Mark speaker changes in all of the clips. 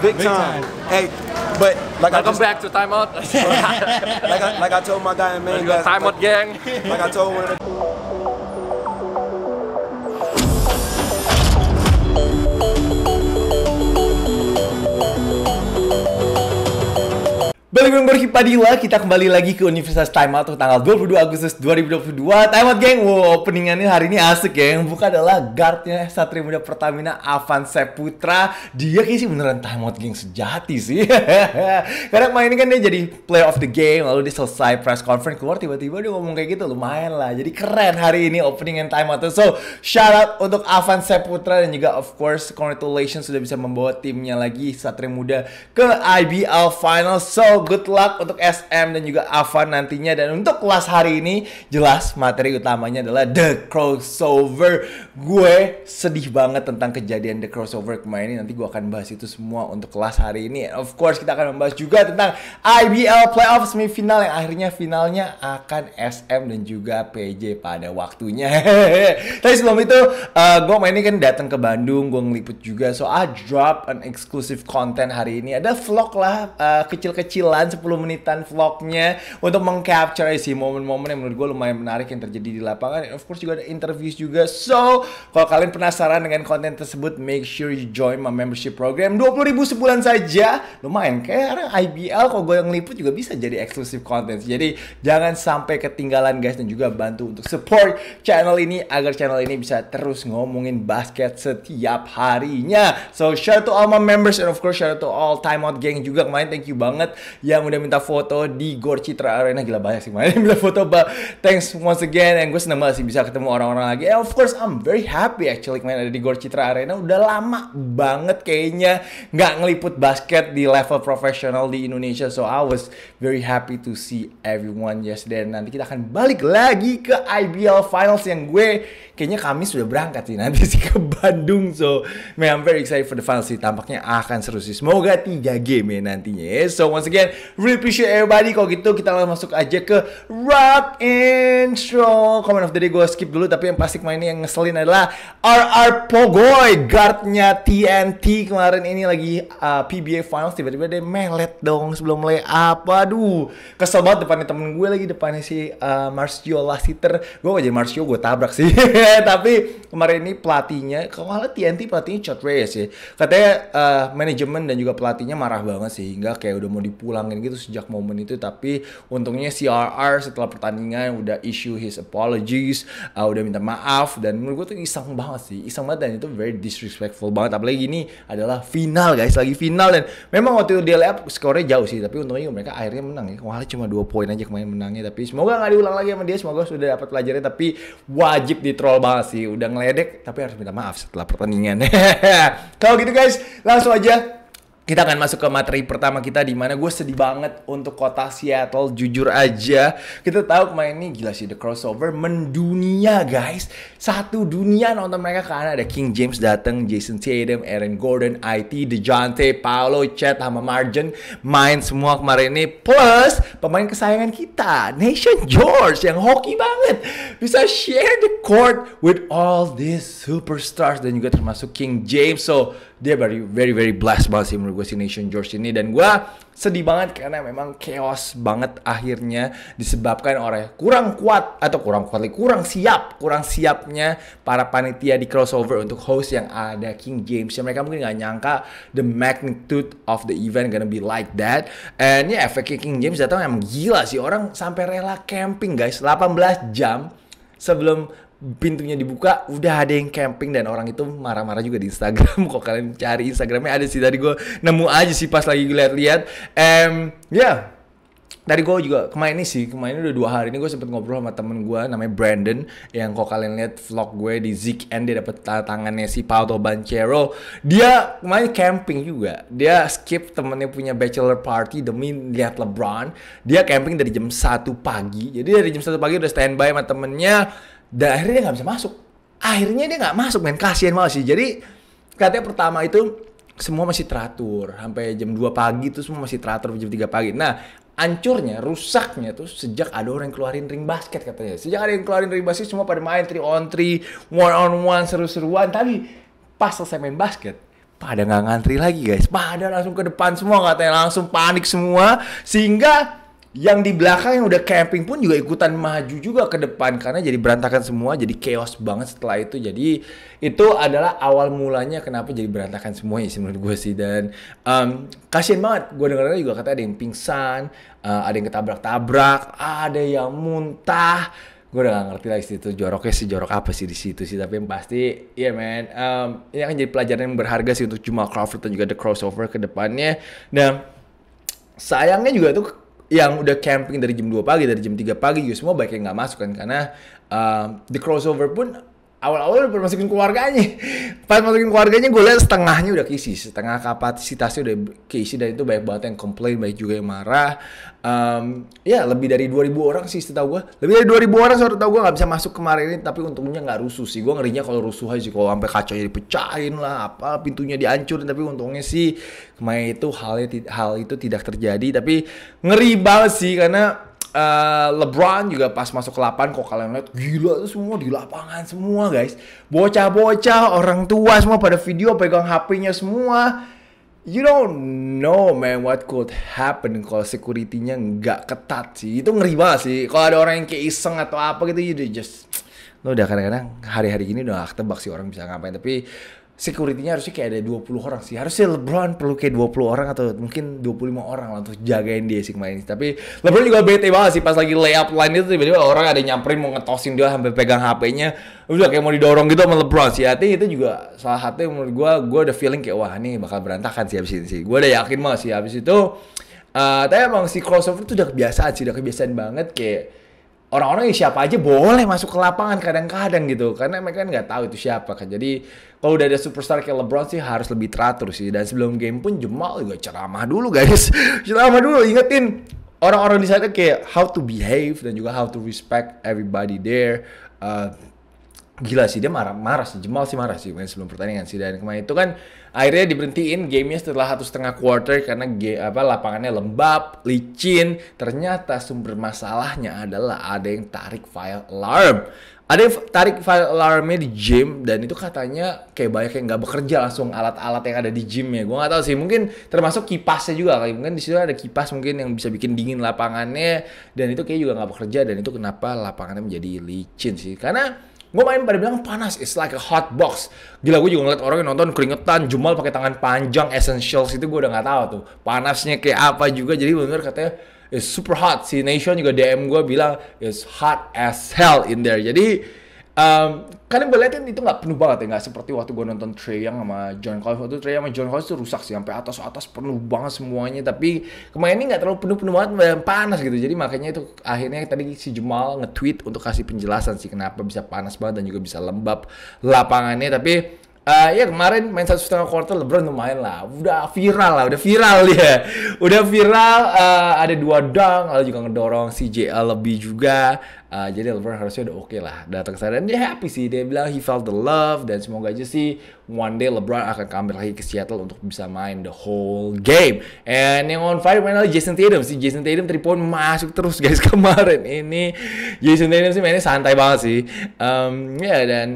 Speaker 1: Big, Big time. Hey, but like welcome I come back to timeout. like I like I told my guy in Maine. Timeout gang. Like I told one of the Balik member Gorky kita kembali lagi ke Universitas Time Out tanggal 22 Agustus 2022 Time Out geng, wow openingannya hari ini asik geng Buka adalah guardnya Satria Muda Pertamina Avan Seputra Dia kayak sih beneran Time Out geng sejati sih Karena main ini kan dia jadi player of the game Lalu dia selesai press conference keluar tiba-tiba dia ngomong kayak gitu Lumayan lah, jadi keren hari ini openingan Time Out So shout out untuk Avan Seputra dan juga of course congratulations sudah bisa membawa timnya lagi Satria Muda ke IBL Finals So good luck untuk SM dan juga Avan nantinya. Dan untuk kelas hari ini, jelas materi utamanya adalah The Crossover. Gue sedih banget tentang kejadian The Crossover kemarin ini. Nanti gue akan bahas itu semua untuk kelas hari ini. And of course, kita akan membahas juga tentang IBL Playoff Semifinal yang akhirnya finalnya akan SM dan juga PJ pada waktunya. Tapi sebelum itu, uh, eh, gue ini kan datang ke Bandung, gue ngeliput juga. So, I drop an exclusive content hari ini. Ada vlog lah, uh, kecil-kecil kecilan 10 menitan vlognya untuk mengcapture isi momen-momen yang menurut gue lumayan menarik yang terjadi di lapangan. And of course juga ada interviews juga. So, kalau kalian penasaran dengan konten tersebut, make sure you join my membership program. 20 ribu sebulan saja. Lumayan, kayak IBL kalau gue yang liput juga bisa jadi eksklusif konten. Jadi, jangan sampai ketinggalan guys dan juga bantu untuk support channel ini agar channel ini bisa terus ngomongin basket setiap harinya. So, share to all my members and of course shout out to all timeout gang juga kemarin thank you banget yang udah minta foto di Gor Citra Arena gila banyak sih main minta foto but thanks once again and gue seneng banget sih bisa ketemu orang-orang lagi and of course I'm very happy actually main ada di Gor Citra Arena udah lama banget kayaknya nggak ngeliput basket di level profesional di Indonesia so I was very happy to see everyone yesterday nanti kita akan balik lagi ke IBL Finals yang gue kayaknya kami sudah berangkat sih nanti sih ke Bandung so man I'm very excited for the final sih tampaknya akan seru sih semoga 3 game ya nantinya ya. so once again really appreciate everybody kalau gitu kita langsung masuk aja ke rock and roll comment of the day gue skip dulu tapi yang pasti kemarin yang ngeselin adalah RR Pogoy guardnya TNT kemarin ini lagi uh, PBA finals tiba-tiba dia melet dong sebelum lay up aduh kesel banget depannya temen gue lagi depannya si uh, Marcio Lassiter gue aja Marcio gue tabrak sih eh tapi kemarin ini pelatihnya, kalau TNT pelatihnya Chad Reyes ya. Katanya uh, manajemen dan juga pelatihnya marah banget sehingga kayak udah mau dipulangin gitu sejak momen itu. Tapi untungnya CRR setelah pertandingan udah issue his apologies, uh, udah minta maaf dan menurut gue tuh iseng banget sih, iseng banget dan itu very disrespectful banget. Apalagi ini adalah final guys, lagi final dan memang waktu itu dia lihat skornya jauh sih, tapi untungnya mereka akhirnya menang ya. Kemarin cuma dua poin aja kemarin menangnya, tapi semoga nggak diulang lagi sama dia, semoga sudah dapat pelajari tapi wajib di troll banget sih udah ngeledek tapi harus minta maaf setelah pertandingan. Kalau gitu guys, langsung aja kita akan masuk ke materi pertama kita di mana gue sedih banget untuk kota Seattle jujur aja kita tahu kemarin ini gila sih the crossover mendunia guys satu dunia nonton mereka karena ada King James datang Jason Tatum Aaron Gordon IT Dejounte Paolo Chet sama Margin main semua kemarin ini plus pemain kesayangan kita Nation George yang hoki banget bisa share the court with all these superstars dan juga termasuk King James so dia very very very blessed banget sih menurut gue si Nation George ini dan gue sedih banget karena memang chaos banget akhirnya disebabkan oleh kurang kuat atau kurang kuat kurang siap kurang siapnya para panitia di crossover untuk host yang ada King James yang mereka mungkin nggak nyangka the magnitude of the event gonna be like that and ya yeah, efeknya King James datang emang gila sih orang sampai rela camping guys 18 jam sebelum pintunya dibuka udah ada yang camping dan orang itu marah-marah juga di Instagram kok kalian cari Instagramnya ada sih tadi gue nemu aja sih pas lagi lihat-lihat um, ya yeah. Tadi gue juga kemarin ini sih, kemarin udah dua hari ini gue sempet ngobrol sama temen gue namanya Brandon yang kok kalian lihat vlog gue di Zik and dia dapet tangannya si Paulo Banchero. Dia kemarin camping juga. Dia skip temennya punya bachelor party demi lihat LeBron. Dia camping dari jam 1 pagi. Jadi dari jam 1 pagi udah standby sama temennya dan akhirnya dia nggak bisa masuk. Akhirnya dia nggak masuk, main kasihan banget sih. Jadi katanya pertama itu semua masih teratur. Sampai jam 2 pagi itu semua masih teratur, jam 3 pagi. Nah, hancurnya, rusaknya tuh sejak ada orang yang keluarin ring basket katanya. Sejak ada yang keluarin ring basket, semua pada main 3 on 3, one on one, seru-seruan. Tapi pas selesai main basket, pada nggak ngantri lagi guys. Pada langsung ke depan semua katanya, langsung panik semua. Sehingga yang di belakang yang udah camping pun juga ikutan maju juga ke depan karena jadi berantakan semua jadi chaos banget setelah itu jadi itu adalah awal mulanya kenapa jadi berantakan semuanya sih menurut gue sih dan um, kasian banget gue dengarnya juga kata ada yang pingsan uh, ada yang ketabrak-tabrak ada yang muntah gue udah gak ngerti lah situ joroknya sih jorok apa sih di situ sih tapi yang pasti ya yeah, man um, ini akan jadi pelajaran yang berharga sih untuk cuma Crawford dan juga the crossover ke depannya nah sayangnya juga tuh yang udah camping dari jam 2 pagi, dari jam 3 pagi juga semua baiknya nggak masuk kan karena uh, the crossover pun awal-awal udah masukin keluarganya pas masukin keluarganya gue lihat setengahnya udah keisi setengah kapasitasnya udah keisi dan itu banyak banget yang komplain banyak juga yang marah um, ya lebih dari 2000 orang sih setahu gue lebih dari 2000 orang setahu gue gak bisa masuk kemarin ini tapi untungnya gak rusuh sih gue ngerinya kalau rusuh aja sih, kalau sampai kacanya dipecahin lah apa pintunya dihancurin tapi untungnya sih kemarin itu hal hal itu tidak terjadi tapi ngeri banget sih karena uh, LeBron juga pas masuk ke lapangan kok kalian lihat gila tuh semua di lapangan semua guys. Bocah-bocah, orang tua semua pada video pegang HP-nya semua. You don't know man what could happen kalau security-nya nggak ketat sih. Itu ngeri banget sih. Kalau ada orang yang kayak iseng atau apa gitu, you just lo udah kadang-kadang hari-hari gini udah gak ketebak sih orang bisa ngapain. Tapi security-nya harusnya kayak ada 20 orang sih. Harusnya LeBron perlu kayak 20 orang atau mungkin 25 orang lah untuk jagain dia sih kemarin. Tapi LeBron juga bete banget sih pas lagi layup line itu tiba-tiba orang ada nyamperin mau ngetosin dia sampai pegang HP-nya. Udah kayak mau didorong gitu sama LeBron sih. Hati itu juga salah hati menurut gua gue ada feeling kayak wah ini bakal berantakan sih habis ini sih. Gua udah yakin banget sih habis itu. Uh, tapi emang si crossover itu udah kebiasaan sih, udah kebiasaan banget kayak orang-orang yang siapa aja boleh masuk ke lapangan kadang-kadang gitu karena mereka kan nggak tahu itu siapa kan jadi kalau udah ada superstar kayak LeBron sih harus lebih teratur sih dan sebelum game pun Jamal juga ceramah dulu guys ceramah dulu ingetin orang-orang di sana kayak how to behave dan juga how to respect everybody there uh, gila sih dia marah marah sih Jamal sih marah sih sebelum pertandingan sih dan kemarin itu kan akhirnya diberhentiin gamenya setelah satu setengah quarter karena ge, apa lapangannya lembab licin ternyata sumber masalahnya adalah ada yang tarik file alarm ada yang tarik file alarmnya di gym dan itu katanya kayak banyak yang nggak bekerja langsung alat-alat yang ada di gym ya. gue nggak tahu sih mungkin termasuk kipasnya juga kayak mungkin di situ ada kipas mungkin yang bisa bikin dingin lapangannya dan itu kayak juga nggak bekerja dan itu kenapa lapangannya menjadi licin sih karena Gue main pada bilang panas, it's like a hot box. Gila gue juga ngeliat orang yang nonton keringetan, Jumal pakai tangan panjang, essentials itu gue udah nggak tahu tuh. Panasnya kayak apa juga, jadi bener katanya it's super hot. Si Nation juga DM gue bilang it's hot as hell in there. Jadi Um, kalian boleh lihat kan itu nggak penuh banget ya nggak seperti waktu gue nonton Trey yang sama John Collins waktu Trey yang sama John Collins itu rusak sih sampai atas atas penuh banget semuanya tapi kemarin ini nggak terlalu penuh penuh banget panas gitu jadi makanya itu akhirnya tadi si Jamal nge-tweet untuk kasih penjelasan sih kenapa bisa panas banget dan juga bisa lembab lapangannya tapi Uh, ya kemarin main satu setengah quarter LeBron lumayan lah, udah viral lah, udah viral dia, udah viral uh, ada dua dunk, lalu juga ngedorong si CJ lebih juga, uh, jadi LeBron harusnya udah oke okay lah datang ke sana dia happy sih, dia bilang he felt the love dan semoga aja sih one day LeBron akan kembali lagi ke Seattle untuk bisa main the whole game. And yang on fire main Jason Tatum sih, Jason Tatum three point masuk terus guys kemarin ini Jason Tatum sih mainnya santai banget sih, um, ya yeah, dan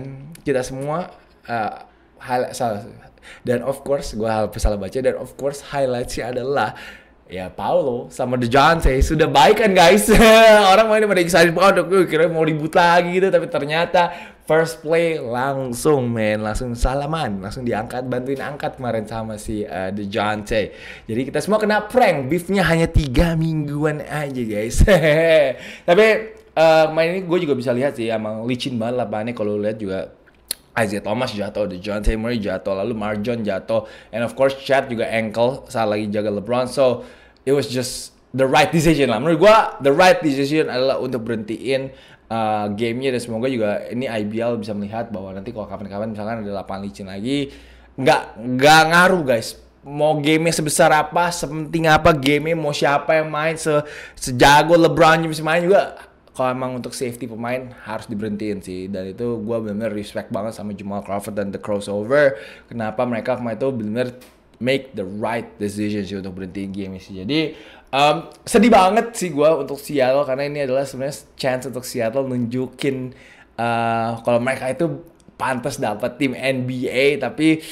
Speaker 1: kita semua uh, highlight salah dan of course gue salah baca dan of course highlight sih adalah ya Paulo sama John saya sudah baik kan guys orang main pada excited banget oh, kira mau ribut lagi gitu tapi ternyata first play langsung men langsung salaman langsung diangkat bantuin angkat kemarin sama si uh, De jadi kita semua kena prank beefnya hanya tiga mingguan aja guys tapi uh, main ini gue juga bisa lihat sih emang licin banget lapangannya kalau lihat juga Isaiah Thomas jatuh, The John Murray jatuh, lalu Marjon jatuh, and of course Chad juga ankle saat lagi jaga LeBron. So it was just the right decision lah. Menurut gua the right decision adalah untuk berhentiin uh, gamenya dan semoga juga ini IBL bisa melihat bahwa nanti kalau kapan-kapan misalkan ada lapangan licin lagi nggak nggak ngaruh guys mau gamenya sebesar apa, sepenting apa gamenya, mau siapa yang main, se sejago LeBron James main juga kalau emang untuk safety pemain harus diberhentiin sih dan itu gue benar-benar respect banget sama Jamal Crawford dan the crossover kenapa mereka kemarin itu benar-benar make the right decision sih untuk berhentiin game sih jadi um, sedih banget sih gue untuk Seattle karena ini adalah sebenarnya chance untuk Seattle nunjukin uh, kalau mereka itu pantas dapat tim NBA tapi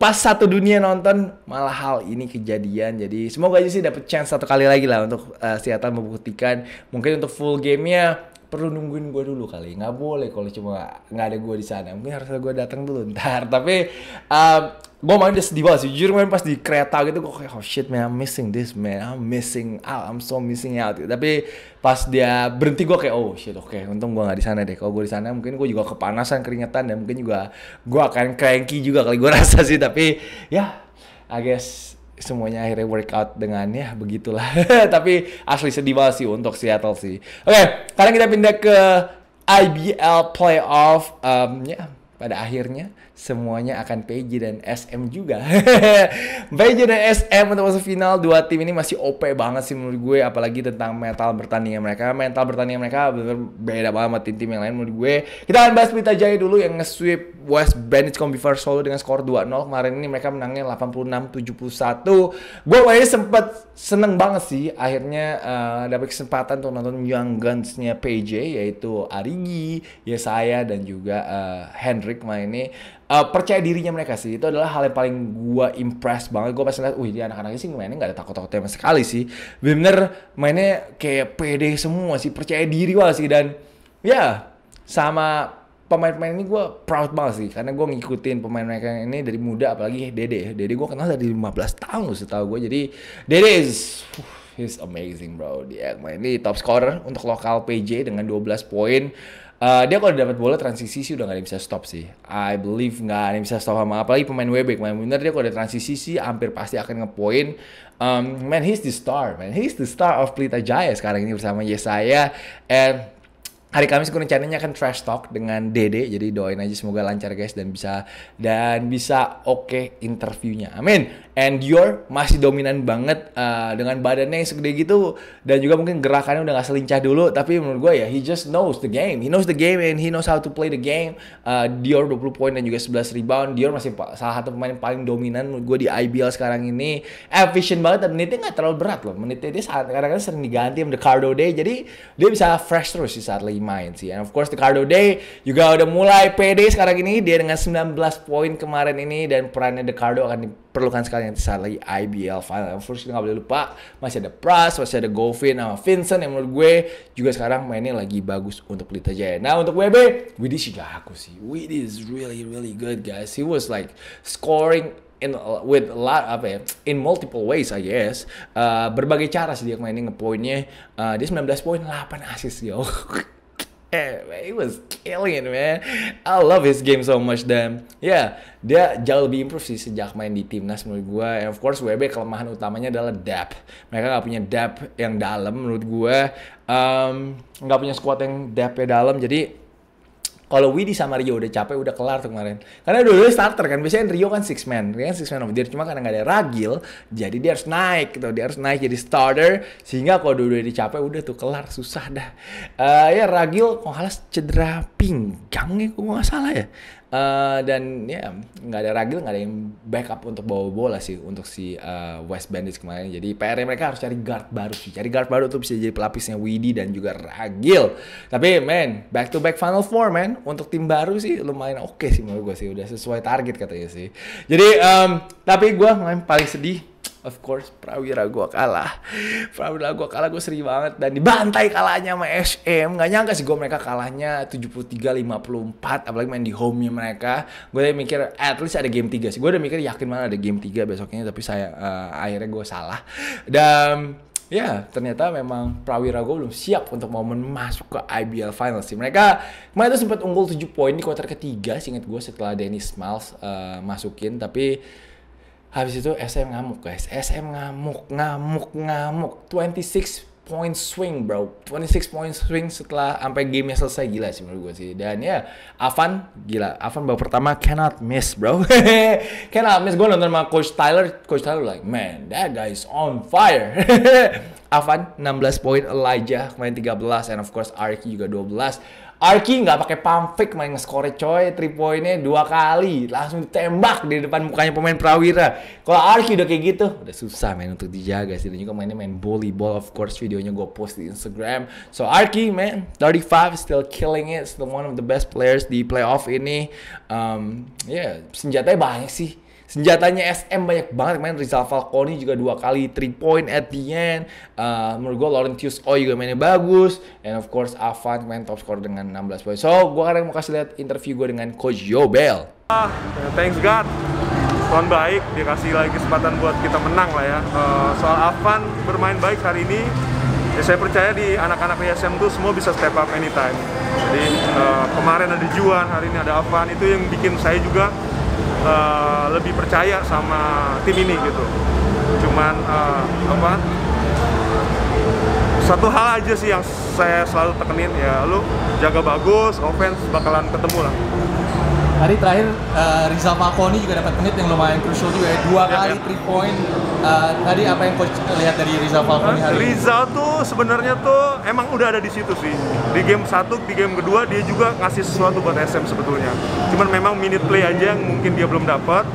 Speaker 1: pas satu dunia nonton malah hal ini kejadian jadi semoga aja sih dapat chance satu kali lagi lah untuk uh, eh, Seattle membuktikan mungkin untuk full gamenya perlu nungguin gue dulu kali nggak boleh kalau cuma nggak ada gue di sana mungkin harus gue datang dulu ntar tapi uh, gue main udah sedih banget sih jujur main pas di kereta gitu gue kayak oh shit man I'm missing this man I'm missing out I'm so missing out gitu. tapi pas dia berhenti gue kayak oh shit oke okay. untung gue nggak di sana deh kalau gue di sana mungkin gue juga kepanasan keringetan dan mungkin juga gue akan cranky juga kali gue rasa sih tapi ya yeah, I guess semuanya akhirnya workout dengan ya begitulah tapi asli sedih banget sih untuk Seattle sih oke okay, sekarang kita pindah ke IBL playoff um, ya yeah, pada akhirnya semuanya akan PJ dan SM juga. PJ dan SM untuk masuk final dua tim ini masih OP banget sih menurut gue apalagi tentang mental bertandingan mereka. Mental bertandingan mereka benar beda banget sama tim-tim yang lain menurut gue. Kita akan bahas berita Jaya dulu yang nge-sweep West Bandits Combiver Solo dengan skor 2-0. Kemarin ini mereka menangnya 86-71. Gue kayaknya sempet seneng banget sih akhirnya uh, eh, dapat kesempatan untuk nonton Young guns PJ yaitu Arigi, Yesaya dan juga uh, Hendrik main ini uh, percaya dirinya mereka sih itu adalah hal yang paling gue impress banget gue pas lihat wih dia anak-anaknya sih mainnya nggak ada takut-takutnya sama sekali sih bener mainnya kayak pede semua sih percaya diri wah sih dan ya yeah, sama pemain-pemain ini gue proud banget sih karena gue ngikutin pemain mereka ini dari muda apalagi Dede Dede gue kenal dari 15 tahun loh setahu gue jadi Dede is uh, he's amazing bro dia main ini top scorer untuk lokal PJ dengan 12 poin Uh, dia kalau dapat bola transisi sih udah gak ada yang bisa stop sih. I believe gak ada yang bisa stop sama apalagi pemain WB, pemain winner dia kalau ada transisi sih hampir pasti akan ngepoin. Um, man, he's the star, man. He's the star of Pelita Jaya sekarang ini bersama Yesaya and Hari Kamis gue rencananya akan trash talk dengan Dede, jadi doain aja semoga lancar guys dan bisa dan bisa oke okay interviewnya. Amin and Dior masih dominan banget uh, dengan badannya yang segede gitu dan juga mungkin gerakannya udah gak selincah dulu tapi menurut gue ya he just knows the game he knows the game and he knows how to play the game uh, Dior 20 poin dan juga 11 rebound Dior masih salah satu pemain paling dominan menurut gue di IBL sekarang ini Efficient banget dan menitnya gak terlalu berat loh menitnya dia saat kadang-kadang sering diganti sama the Cardo Day jadi dia bisa fresh terus sih saat lagi main sih and of course the Cardo Day juga udah mulai pede sekarang ini dia dengan 19 poin kemarin ini dan perannya the Cardo akan diperlukan sekali Sally IBL final four kita nggak boleh lupa masih ada Pras masih ada Govin sama Vincent yang menurut gue juga sekarang mainnya lagi bagus untuk Pelita Jaya nah untuk WB Widi aku sih Widi is really really good guys he was like scoring in with a lot apa ya eh, in multiple ways I guess uh, berbagai cara sih dia mainin ngepoinnya uh, dia 19 poin 8 assist yo eh man, he was killing man I love his game so much dan ya yeah, dia jauh lebih improve sih sejak main di timnas menurut gue and of course WB kelemahan utamanya adalah depth mereka nggak punya depth yang dalam menurut gue um, nggak um, punya squad yang depthnya dalam jadi kalau Widi sama Rio udah capek, udah kelar tuh kemarin. Karena dulu starter kan, biasanya Rio kan six man, Rio kan six man of the year. Cuma karena nggak ada Ragil, jadi dia harus naik gitu, dia harus naik jadi starter. Sehingga kalau dulu udah capek, udah tuh kelar, susah dah. Uh, ya Ragil, oh, halas cedera pinggangnya, ya, nggak salah ya. Uh, dan ya yeah, nggak ada ragil nggak ada yang backup untuk bawa bola sih untuk si uh, eh, West Bandits kemarin jadi PR mereka harus cari guard baru sih cari guard baru tuh bisa jadi pelapisnya Widi dan juga Ragil tapi man back to back final four man untuk tim baru sih lumayan oke okay sih menurut gue sih udah sesuai target katanya sih jadi um, tapi gue paling sedih of course Prawira gue kalah Prawira gue kalah gue seri banget dan dibantai kalahnya sama SM Gak nyangka sih gue mereka kalahnya 73-54 apalagi main di home nya mereka gue udah mikir at least ada game 3 sih gue udah mikir yakin mana ada game 3 besoknya tapi saya uh, akhirnya gue salah dan ya ternyata memang Prawira gue belum siap untuk momen masuk ke IBL Finals sih. Mereka kemarin tuh sempat unggul 7 poin di kuarter ketiga inget gue setelah Dennis Miles uh, masukin tapi Habis itu SM ngamuk guys, SM ngamuk, ngamuk, ngamuk. 26 point swing bro, 26 point swing setelah sampai gamenya selesai gila sih menurut gue sih. Dan ya Avan gila, Avan bab pertama cannot miss bro, cannot miss. Gue nonton sama Coach Tyler, Coach Tyler like man that guy is on fire. Avan 16 point Elijah main 13, and of course Arik juga 12. Arki nggak pakai pump fake main nge-score coy, 3 poinnya dua kali, langsung tembak di depan mukanya pemain Prawira. Kalau Arki udah kayak gitu, udah susah main untuk dijaga sih. Dan juga mainnya main volleyball of course videonya gue post di Instagram. So Arki man, 35 still killing it, still one of the best players di playoff ini. Um, ya yeah, senjatanya banyak sih senjatanya SM banyak banget main Rizal Falcone juga dua kali three point at the end uh, menurut gue Laurentius Oi juga mainnya bagus and of course Avan main top score dengan 16 poin so gue kadang mau kasih lihat interview gue dengan Coach Yobel ah, thanks God Tuhan baik, dia kasih lagi kesempatan buat kita menang lah ya. Uh, soal Avan bermain baik hari ini, ya saya percaya di anak-anak di SM tuh semua bisa step up anytime. Jadi uh, kemarin ada Juan, hari ini ada Avan, itu yang bikin saya juga uh, lebih percaya sama tim ini gitu cuman uh, apa satu hal aja sih yang saya selalu tekenin ya lu jaga bagus offense bakalan ketemu lah Hari terakhir uh, Rizal Makoni juga dapat menit yang lumayan crucial juga ya dua iya, kali yeah. three point Eh, tadi apa yang coach lihat dari Rizal Falcon hari ini? Rizal tuh sebenarnya tuh emang udah ada di situ sih. Di game satu, di game kedua dia juga ngasih sesuatu buat SM sebetulnya. Cuman memang minute play aja yang mungkin dia belum dapat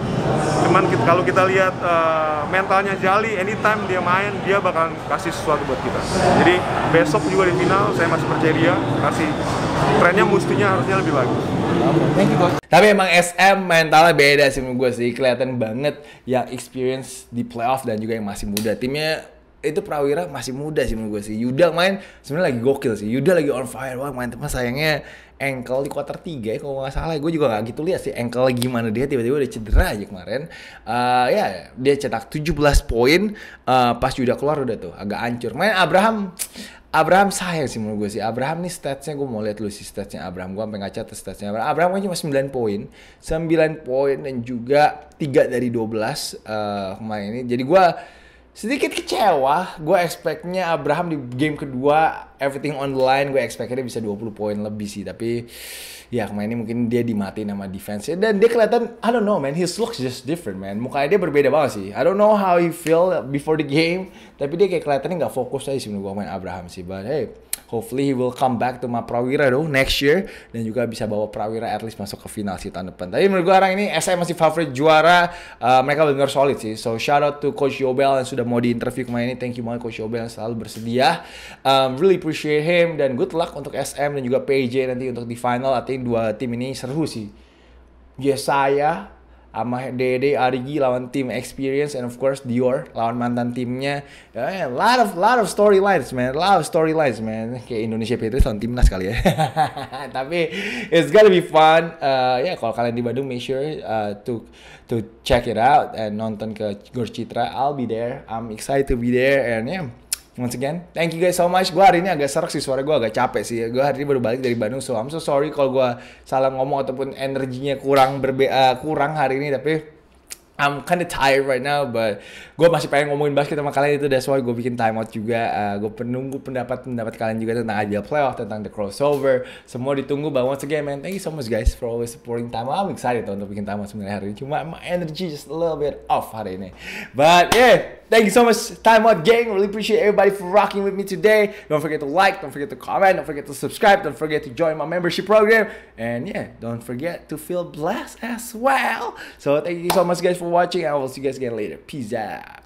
Speaker 1: cuman kita, kalau kita lihat uh, mentalnya Jali anytime dia main dia bakal kasih sesuatu buat kita jadi besok juga di final saya masih percaya dia kasih trennya mestinya harusnya lebih bagus Tapi emang SM mentalnya beda sih menurut gue sih kelihatan banget yang experience di playoff dan juga yang masih muda timnya itu Prawira masih muda sih menurut gue sih. Yuda main sebenarnya lagi gokil sih. Yuda lagi on fire wah main teman sayangnya ankle di kuarter tiga ya kalau nggak salah gue juga nggak gitu lihat sih ankle gimana dia tiba-tiba udah cedera aja kemarin uh, ya dia cetak 17 poin uh, pas Yuda keluar udah tuh agak ancur main Abraham Abraham sayang sih menurut gue sih. Abraham nih statsnya gue mau lihat lu sih statsnya Abraham. Gue sampai ngaca statsnya Abraham. Abraham kan cuma 9 poin. 9 poin dan juga tiga dari 12 uh, kemarin ini. Jadi gue sedikit kecewa. Gue expectnya Abraham di game kedua everything online, Gue expectnya dia bisa 20 poin lebih sih. Tapi ya kemarin ini mungkin dia dimatiin sama defense -nya. Dan dia kelihatan, I don't know man, his looks just different man. Mukanya dia berbeda banget sih. I don't know how he feel before the game. Tapi dia kayak kelihatannya nggak fokus aja sih menurut gue main Abraham sih. But hey, hopefully he will come back to my Prawira though next year dan juga bisa bawa Prawira at least masuk ke final sih tahun depan. Tapi menurut gue orang ini SM masih favorit juara. Uh, mereka benar solid sih. So shout out to Coach Yobel yang sudah mau diinterview kemarin ini. Thank you banget Coach Yobel yang selalu bersedia. Um, really appreciate him dan good luck untuk SM dan juga PJ nanti untuk di final. I dua tim ini seru sih. Yesaya sama Dede Arigi lawan tim Experience and of course Dior lawan mantan timnya. Yeah, ya, lot of lot of storylines man, lot of storylines man. Kayak Indonesia Patriots lawan timnas kali ya. Tapi it's gonna be fun. Uh, ya yeah, kalau kalian di Bandung make sure uh, to to check it out and nonton ke Gor Citra. I'll be there. I'm excited to be there and yeah Once again, thank you guys so much. Gue hari ini agak serak sih suara gue agak capek sih. Gue hari ini baru balik dari Bandung, so I'm so sorry kalau gue salah ngomong ataupun energinya kurang berbe uh, kurang hari ini. Tapi I'm kind of tired right now, but gue masih pengen ngomongin basket sama kalian itu, that's why gue bikin timeout juga. Uh, eh, gue penunggu pendapat-pendapat kalian juga tentang IBL Playoff, tentang the crossover, semua ditunggu. But once again, man, thank you so much guys for always supporting timeout. I'm excited tuh untuk bikin timeout sebenarnya hari ini. Cuma my energy just a little bit off hari ini. But yeah, thank you so much timeout gang. Really appreciate everybody for rocking with me today. Don't forget to like, don't forget to comment, don't forget to subscribe, don't forget to join my membership program, and yeah, don't forget to feel blessed as well. So thank you so much guys for for watching. I will see you guys again later. Peace out.